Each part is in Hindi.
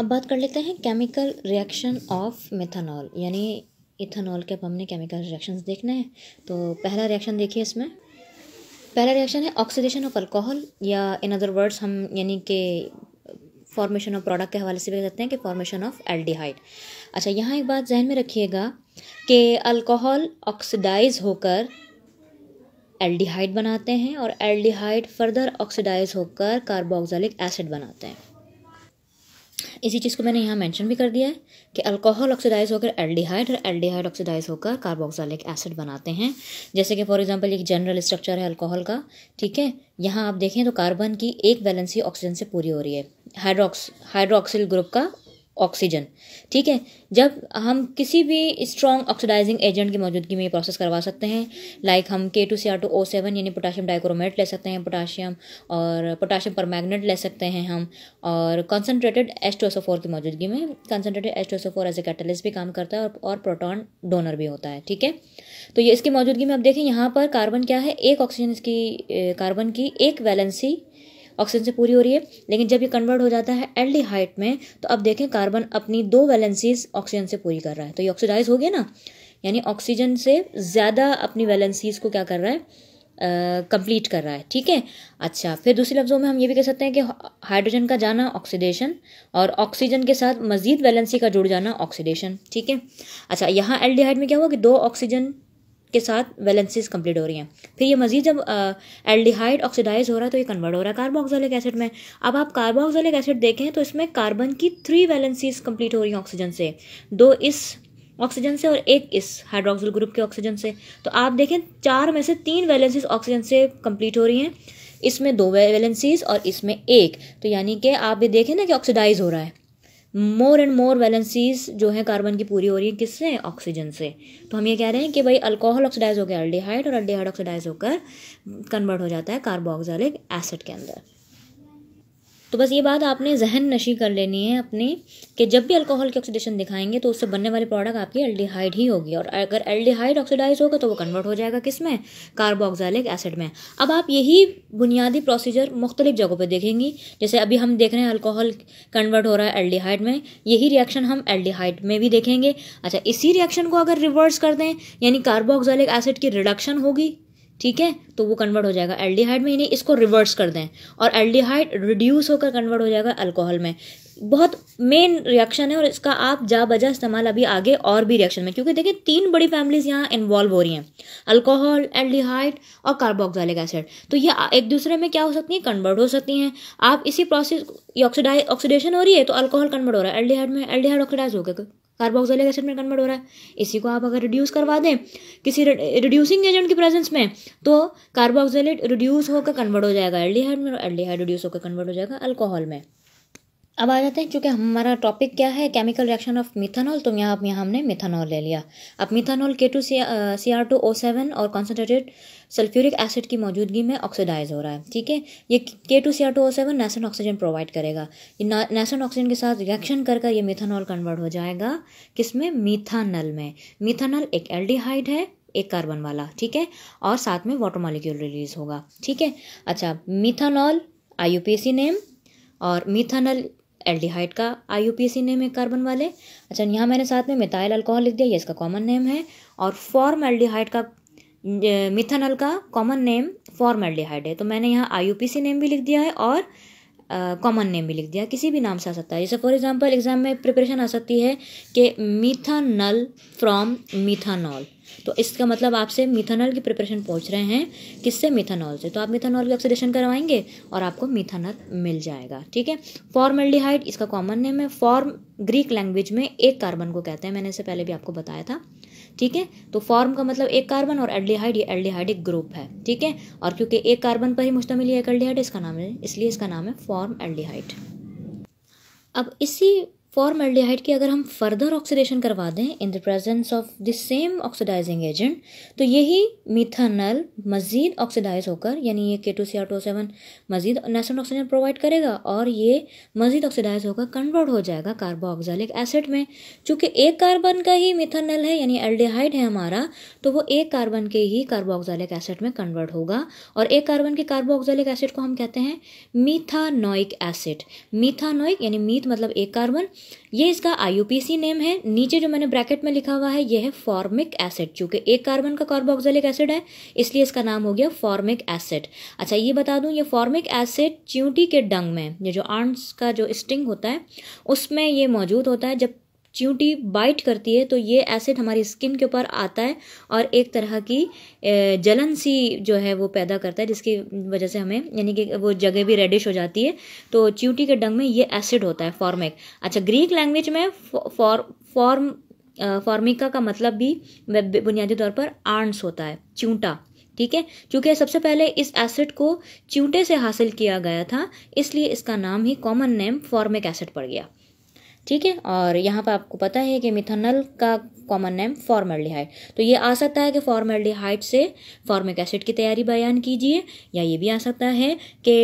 अब बात कर लेते हैं केमिकल रिएक्शन ऑफ मेथानॉल यानी इथानॉल के अब हमने केमिकल रिएक्शंस देखने हैं तो पहला रिएक्शन देखिए इसमें पहला रिएक्शन है ऑक्सीडेशन ऑफ अल्कोहल या इन अदर वर्ड्स हम यानी कि फॉर्मेशन ऑफ प्रोडक्ट के हवाले से भी कहते हैं कि फॉर्मेशन ऑफ एल्डिहाइड अच्छा यहाँ एक बात जहन में रखिएगा कि अल्कोहल ऑक्सीडाइज होकर एल्डिहाइड बनाते हैं और एल्डिहाइड फर्दर ऑक्सीडाइज होकर कार्बोक्सिलिक एसिड बनाते हैं इसी चीज़ को मैंने यहाँ मेंशन भी कर दिया है कि अल्कोहल ऑक्सीडाइज होकर एल्डिहाइड और एल्डिहाइड ऑक्सीडाइज होकर कार्बोक्सालिक एसिड बनाते हैं जैसे कि फॉर एग्जांपल एक जनरल स्ट्रक्चर है अल्कोहल का ठीक है यहाँ आप देखें तो कार्बन की एक वैलेंसी ऑक्सीजन से पूरी हो रही है हाइड्रोक्स हाइड्रोक्सिल ग्रुप का ऑक्सीजन ठीक है जब हम किसी भी स्ट्रॉन्ग ऑक्सीडाइजिंग एजेंट की मौजूदगी में ये प्रोसेस करवा सकते हैं लाइक हम K two C R two O seven यानी पोटाशियम डाइक्रोमेट ले सकते हैं पोटाशियम और पोटाशियम पर मैगनेट ले सकते हैं हम और कंसनट्रेटेड एस्टोसोफोर की मौजूदगी में कंसनट्रेटेड एस्टोसोफोर एज ए कैटलिस्ट भी काम करता है और, और प्रोटॉन डोनर भी होता है ठीक है तो ये इसकी मौजूदगी में आप देखें यहाँ पर कार्बन क्या है एक ऑक्सीजन इसकी कार्बन की एक वैलेंसी ऑक्सीजन से पूरी हो रही है लेकिन जब ये कन्वर्ट हो जाता है हाइट में तो अब देखें कार्बन अपनी दो वैलेंसीज ऑक्सीजन से पूरी कर रहा है तो ये ऑक्सीडाइज हो गया ना यानी ऑक्सीजन से ज़्यादा अपनी वैलेंसीज को क्या कर रहा है कंप्लीट uh, कर रहा है ठीक है अच्छा फिर दूसरे लफ्ज़ों में हम ये भी कह सकते हैं कि हाइड्रोजन का जाना ऑक्सीडेशन और ऑक्सीजन के साथ मजीद वैलेंसी का जुड़ जाना ऑक्सीडेशन ठीक है अच्छा यहाँ एल्डिहाइड में क्या हुआ कि दो ऑक्सीजन के साथ वैलेंसीज कंप्लीट हो रही हैं फिर ये मजीद जब एल्डिहाइड ऑक्सीडाइज हो रहा है तो ये कन्वर्ट हो रहा है कार्बोक्सिलिक एसिड में अब आप कार्बोक्सिलिक एसिड देखें तो इसमें कार्बन की थ्री वैलेंसीज कंप्लीट हो रही हैं ऑक्सीजन से दो इस ऑक्सीजन से और एक इस हाइड्रोक्सिल ग्रुप के ऑक्सीजन से तो आप देखें चार में से तीन वैलेंसीज ऑक्सीजन से कंप्लीट हो रही हैं इसमें दो वैलेंसीज और इसमें एक तो यानी कि आप ये देखें ना कि ऑक्सीडाइज हो रहा है मोर एंड मोर वैलेंसीज जो है कार्बन की पूरी हो रही है किससे ऑक्सीजन से तो हम ये कह रहे हैं कि भाई अल्कोहल ऑक्सीडाइज होकर अल्डीहाइड और अल्डीहाइड ऑक्सीडाइज होकर कन्वर्ट हो जाता है कार्बोक्सिलिक एसिड के अंदर तो बस ये बात आपने जहन नशी कर लेनी है अपने कि जब भी अल्कोहल की ऑक्सीडेशन दिखाएंगे तो उससे बनने वाले प्रोडक्ट आपकी एल्डिहाइड ही होगी और अगर एल्डिहाइड ऑक्सीडाइज होगा तो वो कन्वर्ट हो जाएगा किस में कार्बोक्सालिक एसिड में अब आप यही बुनियादी प्रोसीजर मुख्तलिफ जगहों पर देखेंगी जैसे अभी हम देख रहे हैं अल्कोहल कन्वर्ट हो रहा है एल्डिहाइड में यही रिएक्शन हम एल्डिहाइड में भी देखेंगे अच्छा इसी रिएक्शन को अगर रिवर्स कर दें यानी कार्बोक्सालिक एसिड की रिडक्शन होगी ठीक है तो वो कन्वर्ट हो जाएगा एल्डिहाइड में नहीं इसको रिवर्स कर दें और एल्डिहाइड रिड्यूस होकर कन्वर्ट हो जाएगा अल्कोहल में बहुत मेन रिएक्शन है और इसका आप जा बजा इस्तेमाल अभी आगे और भी रिएक्शन में क्योंकि देखिए तीन बड़ी फैमिलीज यहाँ इन्वॉल्व हो रही हैं अल्कोहल एल्डिहाइड और कार्बोक्सालिक एसिड तो ये एक दूसरे में क्या हो सकती हैं कन्वर्ट हो सकती हैं आप इसी प्रोसेस ऑक्सीडाइज ऑक्सीडेशन हो रही है तो अल्कोहल कन्वर्ट हो रहा है एल्डिहाइड में एल्डिहाइड ऑक्सीडाइज हो गया कार्बोक्सिलिक एसिड में कन्वर्ट हो रहा है इसी को आप अगर रिड्यूस करवा दें किसी रिड्यूसिंग एजेंट की प्रेजेंस में तो कार्बोक्सिलेट रिड्यूस होकर कन्वर्ट हो जाएगा एल्डिहाइड में एल्डिहाइड रिड्यूस होकर कन्वर्ट हो जाएगा अल्कोहल में अब आ जाते हैं चूँकि हमारा टॉपिक क्या है केमिकल रिएक्शन ऑफ मिथानॉल तो यहाँ अब यहाँ हमने मिथानॉल ले लिया अब methanol K two C R two O seven और कॉन्सेंट्रेटेड सल्फ्यूरिक एसिड की मौजूदगी में ऑक्सीडाइज हो रहा है ठीक है ये K two C R two O seven nascent oxygen provide करेगा ये नेसन ऑक्सीजन के साथ रिएक्शन कर कर ये मिथानॉल कन्वर्ट हो जाएगा किस में मिथानल में मिथानल एक एल्डिहाइड है एक कार्बन वाला ठीक है और साथ में वाटर मॉलिक्यूल रिलीज होगा ठीक है अच्छा मिथानॉल आई नेम और मिथानल एल्डिहाइड का I U P C name है कार्बन वाले अच्छा यहाँ मैंने साथ में मिथाइल अल्कोहल लिख दिया ये इसका कॉमन नेम है और फॉर्म एल्डिहाइड का मिथनल का कॉमन नेम फॉर्म एल्डिहाइड है तो मैंने यहाँ I U P C name भी लिख दिया है और कॉमन नेम भी लिख दिया किसी भी नाम से आ सकता है जैसे फॉर एग्जांपल एग्ज़ाम में प्रिपरेशन आ सकती है कि मीथानल फ्रॉम मीथानॉल तो इसका मतलब आपसे मिथानॉल की प्रिपरेशन पूछ रहे हैं किससे मिथानॉल से तो आप मिथानॉल का ऑक्सीडेशन करवाएंगे और आपको मिथानॉल मिल जाएगा ठीक है फॉर्मेल्डिहाइड इसका कॉमन नेम है फॉर्म ग्रीक लैंग्वेज में एक कार्बन को कहते हैं मैंने इससे पहले भी आपको बताया था ठीक है तो फॉर्म का मतलब एक कार्बन और एल्डिहाइड ये एल्डिहाइड एक ग्रुप है ठीक है और क्योंकि एक कार्बन पर ही मुश्तमिल एक एल्डिहाइड इसका नाम है इसलिए इसका नाम है फॉर्म एल्डिहाइड अब इसी फॉर्मल्डिहाइड की अगर हम फर्दर ऑक्सीडेशन करवा दें in the presence of the same oxidising agent तो यही मिथानल मज़ीद ऑक्सीडाइज होकर यानी ये K two C R two seven मज़ीद नेसेंट ऑक्सीजन प्रोवाइड करेगा और ये मज़ीद ऑक्सीडाइज होकर कन्वर्ट हो जाएगा कार्बोक्सालिक एसिड में चूँकि एक कार्बन का ही मिथानल है यानी एल्डिहाइड है हमारा तो वो एक कार्बन के ही कार्बोक्सालिक एसिड में कन्वर्ट होगा और एक कार्बन के कार्बोक्सालिक एसिड को हम कहते हैं मीथानोइक एसिड मीथानोइक यानी मीथ मतलब एक कार्बन ये इसका आई नेम है नीचे जो मैंने ब्रैकेट में लिखा हुआ है ये है फॉर्मिक एसिड चूंकि एक कार्बन का कार्बोक्सिलिक एसिड है इसलिए इसका नाम हो गया फॉर्मिक एसिड अच्छा ये बता दूं ये फॉर्मिक एसिड च्यूटी के डंग में ये जो आर्ट्स का जो स्टिंग होता है उसमें ये मौजूद होता है जब चींटी बाइट करती है तो ये एसिड हमारी स्किन के ऊपर आता है और एक तरह की जलन सी जो है वो पैदा करता है जिसकी वजह से हमें यानी कि वो जगह भी रेडिश हो जाती है तो चींटी के डंग में ये एसिड होता है फॉर्मिक अच्छा ग्रीक लैंग्वेज में फॉर फॉर्म फॉर्मिका का मतलब भी बुनियादी तौर पर आर्न्स होता है चूंटा ठीक है क्योंकि सबसे पहले इस एसिड को चूंटे से हासिल किया गया था इसलिए इसका नाम ही कॉमन नेम फॉर्मिक एसिड पड़ गया ठीक है और यहाँ पर आपको पता है कि मिथनल का कॉमन नेम फॉर्मेल्डिहाइड तो ये आ सकता है कि फॉर्मेल्डिहाइड से फॉर्मिक एसिड की तैयारी बयान कीजिए या ये भी आ सकता है कि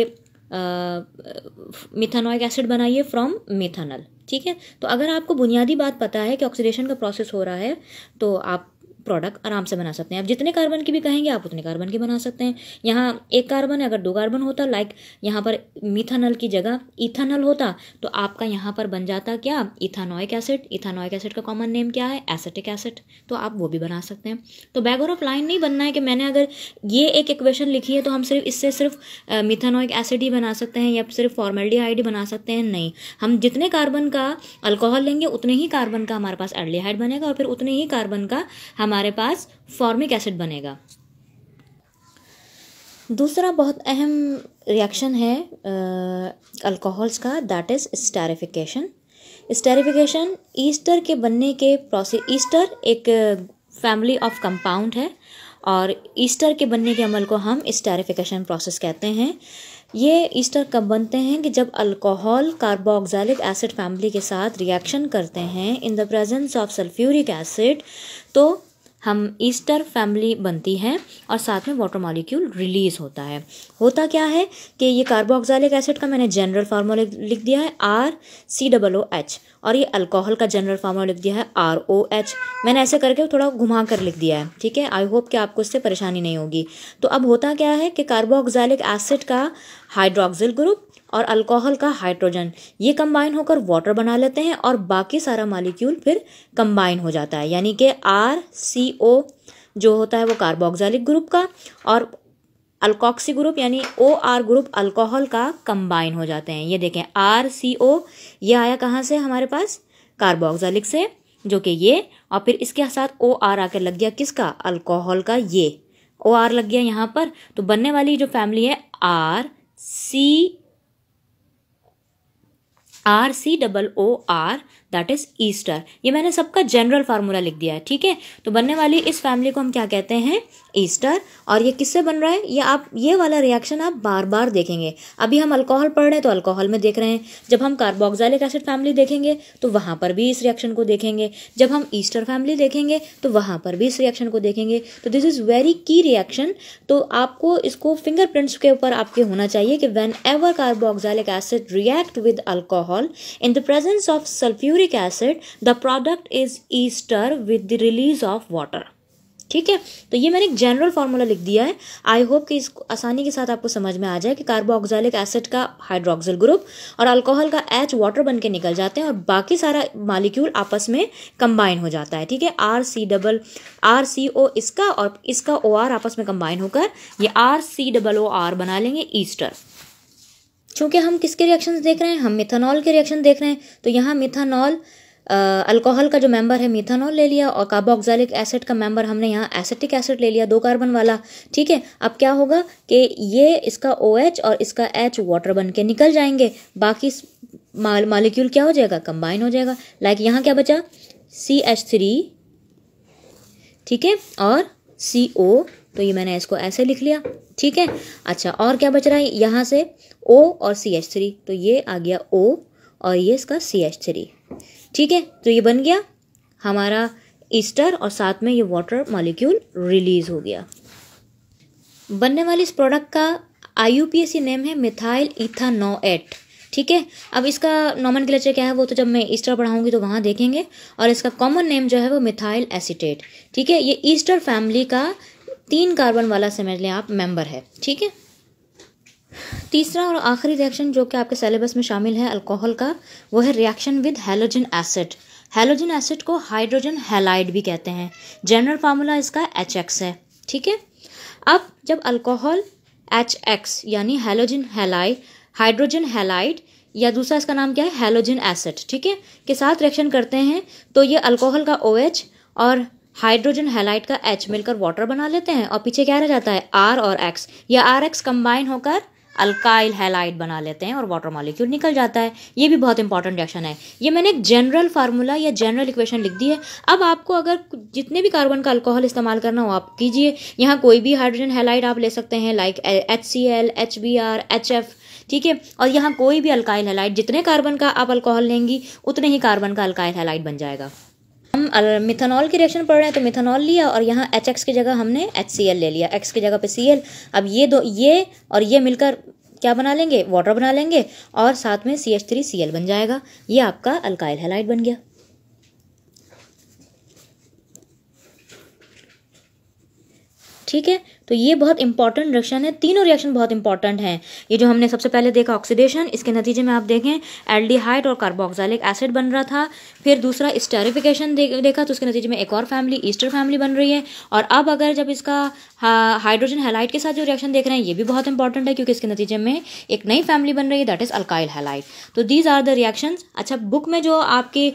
मिथानोइक एसिड बनाइए फ्रॉम मिथानल ठीक है तो अगर आपको बुनियादी बात पता है कि ऑक्सीडेशन का प्रोसेस हो रहा है तो आप प्रोडक्ट आराम से बना सकते हैं आप जितने कार्बन की भी कहेंगे आप उतने कार्बन की बना सकते हैं यहाँ एक कार्बन है अगर दो कार्बन होता लाइक यहाँ पर मिथानल की जगह इथानल होता तो आपका यहाँ पर बन जाता क्या इथानोइक एसिड इथानोइक एसिड का कॉमन नेम क्या है एसिटिक एसिड तो आप वो भी बना सकते हैं तो बैगर ऑफ लाइन नहीं बनना है कि मैंने अगर ये एक इक्वेशन लिखी है तो हम सिर्फ इससे सिर्फ मिथानोइक एसिड ही बना सकते हैं या सिर्फ फॉर्मेल्डिहाइड ही बना सकते हैं नहीं हम जितने कार्बन का अल्कोहल लेंगे उतने ही कार्बन का हमारे पास एल्डिहाइड बनेगा और फिर उतने ही कार्बन का हमारे हमारे पास फॉर्मिक एसिड बनेगा दूसरा बहुत अहम रिएक्शन है अल्कोहल्स का that is esterification esterification ester के बनने के प्रोसेस ईस्टर एक फैमिली ऑफ कंपाउंड है और ईस्टर के बनने के अमल को हम स्टेरिफिकेशन प्रोसेस कहते हैं ये ईस्टर कब बनते हैं कि जब अल्कोहल कार्बोक्सालिक एसिड फैमिली के साथ रिएक्शन करते हैं in the presence of sulphuric acid तो हम ईस्टर फैमिली बनती हैं और साथ में वाटर मॉलिक्यूल रिलीज होता है होता क्या है कि ये कार्बोक्सालिक एसिड का मैंने जनरल फार्मूला लिख दिया है R C double O H और ये अल्कोहल का जनरल फार्मूला लिख दिया है आर ओ एच मैंने ऐसे करके थोड़ा घुमा कर लिख दिया है ठीक है आई होप कि आपको इससे परेशानी नहीं होगी तो अब होता क्या है कि कार्बोक्सालिक एसिड का हाइड्रोक्सिल ग्रुप और अल्कोहल का हाइड्रोजन ये कंबाइन होकर वाटर बना लेते हैं और बाकी सारा मालिक्यूल फिर कंबाइन हो जाता है यानी कि आर सी ओ जो होता है वो कार्बोक्सिलिक ग्रुप का और अल्कोक्सी ग्रुप यानी ओ आर ग्रुप अल्कोहल का कंबाइन हो जाते हैं ये देखें आर सी ओ ये आया कहाँ से हमारे पास कार्बोक्सिलिक से जो कि ये और फिर इसके साथ ओ आर आकर लग गया किसका अल्कोहल का ये ओ आर लग गया यहाँ पर तो बनने वाली जो फैमिली है R C R C double O R that is ester ये मैंने सबका जनरल फार्मूला लिख दिया है ठीक है तो बनने वाली इस फैमिली को हम क्या कहते हैं ईस्टर और ये किससे बन रहा है ये आप ये वाला रिएक्शन आप बार बार देखेंगे अभी हम अल्कोहल पढ़ रहे हैं तो अल्कोहल में देख रहे हैं जब हम कार्बोक्सालिक एसिड फैमिली देखेंगे तो वहाँ पर भी इस रिएक्शन को देखेंगे जब हम ईस्टर फैमिली देखेंगे तो वहाँ पर भी इस रिएक्शन को देखेंगे तो this is very key reaction तो आपको इसको फिंगरप्रिंट्स के ऊपर आपके होना चाहिए कि whenever carboxylic acid react with alcohol alcohol, in the presence of sulfuric acid, the product is ester with the release of water. ठीक है तो ये मैंने एक जनरल फार्मूला लिख दिया है आई होप कि इसको आसानी के साथ आपको समझ में आ जाए कि कार्बोक्सिलिक एसिड का हाइड्रोक्सिल ग्रुप और अल्कोहल का एच वाटर बन के निकल जाते हैं और बाकी सारा मालिक्यूल आपस में कंबाइन हो जाता है ठीक है R C double R C O इसका और इसका ओ आर आपस में कंबाइन होकर ये R C double O R बना लेंगे ईस्टर चूँकि हम किसके रिएक्शंस देख रहे हैं हम मिथानॉल के रिएक्शन देख रहे हैं तो यहाँ मिथानॉल अल्कोहल का जो मेंबर है मिथानॉल ले लिया और कार्बोक्सालिक एसिड का मेंबर हमने यहाँ एसिटिक एसिड ले लिया दो कार्बन वाला ठीक है अब क्या होगा कि ये इसका ओ OH और इसका एच वाटर बन के निकल जाएंगे बाकी मालिक्यूल क्या हो जाएगा कंबाइन हो जाएगा लाइक यहाँ क्या बचा सी एच थ्री ठीक है और सी ओ तो ये मैंने इसको ऐसे लिख लिया ठीक है अच्छा और क्या बच रहा है यहाँ से ओ और सी एच थ्री तो ये आ गया ओ और ये इसका सी एच थ्री ठीक है तो ये बन गया हमारा ईस्टर और साथ में ये वाटर मॉलिक्यूल रिलीज हो गया बनने वाले इस प्रोडक्ट का आई नेम है मिथाइल इथानोएट ठीक है अब इसका नॉमन क्लेचर क्या है वो तो जब मैं ईस्टर पढ़ाऊंगी तो वहाँ देखेंगे और इसका कॉमन नेम जो है वो मिथाइल एसीटेट ठीक है ये ईस्टर फैमिली का तीन कार्बन वाला समझ लें आप मेंबर है ठीक है तीसरा और आखिरी रिएक्शन जो कि आपके सिलेबस में शामिल है अल्कोहल का वो है reaction with halogen acid halogen acid को हाइड्रोजन हेलाइड भी कहते हैं जनरल फार्मूला इसका एच एक्स है ठीक है अब जब अल्कोहल एच एक्स यानी हेलोजन हेलाइड हाइड्रोजन हेलाइड या दूसरा इसका नाम क्या है हेलोजन एसिड ठीक है के साथ रिएक्शन करते हैं तो ये अल्कोहल का ओ OH और हाइड्रोजन हेलाइट का एच मिलकर वाटर बना लेते हैं और पीछे क्या रह जाता है आर और एक्स या आर एक्स कंबाइन होकर अल्काइल हेलाइट बना लेते हैं और वाटर मॉलिक्यूल निकल जाता है ये भी बहुत इंपॉर्टेंट रिएक्शन है ये मैंने एक जनरल फार्मूला या जनरल इक्वेशन लिख दी है अब आपको अगर जितने भी कार्बन का अल्कोहल इस्तेमाल करना हो आप कीजिए यहाँ कोई भी हाइड्रोजन हेलाइट आप ले सकते हैं like H C L H B R H F ठीक है और यहाँ कोई भी अल्काइल हेलाइट जितने कार्बन का आप अल्कोहल लेंगी उतने ही कार्बन का अल्काइल हेलाइट बन जाएगा हम की रिएक्शन पढ़ रहे हैं तो मिथानॉल लिया और यहाँ एच की जगह हमने एच ले लिया एक्स की जगह पे सी अब ये दो ये और ये मिलकर क्या बना लेंगे वाटर बना लेंगे और साथ में C H three C L बन जाएगा ये आपका अल्काइल हेलाइट बन गया ठीक है तो ये बहुत इंपॉर्टेंट रिएक्शन है तीनों रिएक्शन बहुत इंपॉर्टेंट हैं ये जो हमने सबसे पहले देखा ऑक्सीडेशन इसके नतीजे में आप देखें एल्डिहाइड और कार्बोक्सालिक एसिड बन रहा था फिर दूसरा स्टेरिफिकेशन दे, देखा तो उसके नतीजे में एक और फैमिली ईस्टर फैमिली बन रही है और अब अगर जब इसका हाइड्रोजन हेलाइट के साथ जो रिएक्शन देख रहे हैं ये भी बहुत इंपॉर्टेंट है क्योंकि इसके नतीजे में एक नई फैमिली बन रही है दैट इज अल्काइल हेलाइट तो दीज आर द रिएक्शन अच्छा बुक में जो आपके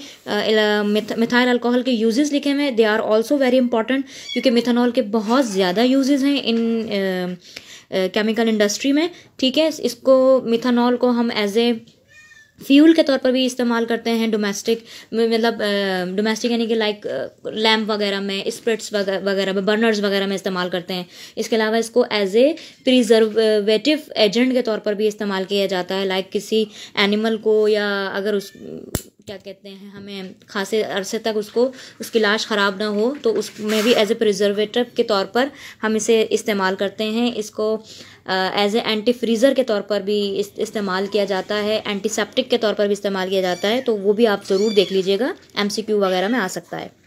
मिथाइल अल्कोहल के यूजेस लिखे हुए they are also very important क्योंकि मिथेनॉल के बहुत ज़्यादा यूजेज हैं इन केमिकल इंडस्ट्री में ठीक है इसको मिथानॉल को हम एज ए फ्यूल के तौर पर भी इस्तेमाल करते हैं डोमेस्टिक मतलब डोमेस्टिक यानी कि लाइक लैम्प वगैरह में स्प्रिट्स वगैरह में बर्नर्स वगैरह में इस्तेमाल करते हैं इसके अलावा इसको एज ए प्रिजर्वेटिव एजेंट के तौर पर भी इस्तेमाल किया जाता है लाइक किसी एनिमल को या अगर उस क्या कहते हैं हमें खासे अरसे तक उसको उसकी लाश ख़राब ना हो तो उसमें भी एज ए प्रिजर्वेटर के तौर पर हम इसे इस्तेमाल करते हैं इसको एज ए एंटी फ्रीज़र के तौर पर भी इस, इस्तेमाल किया जाता है एंटीसेप्टिक के तौर पर भी इस्तेमाल किया जाता है तो वो भी आप ज़रूर देख लीजिएगा एम वगैरह में आ सकता है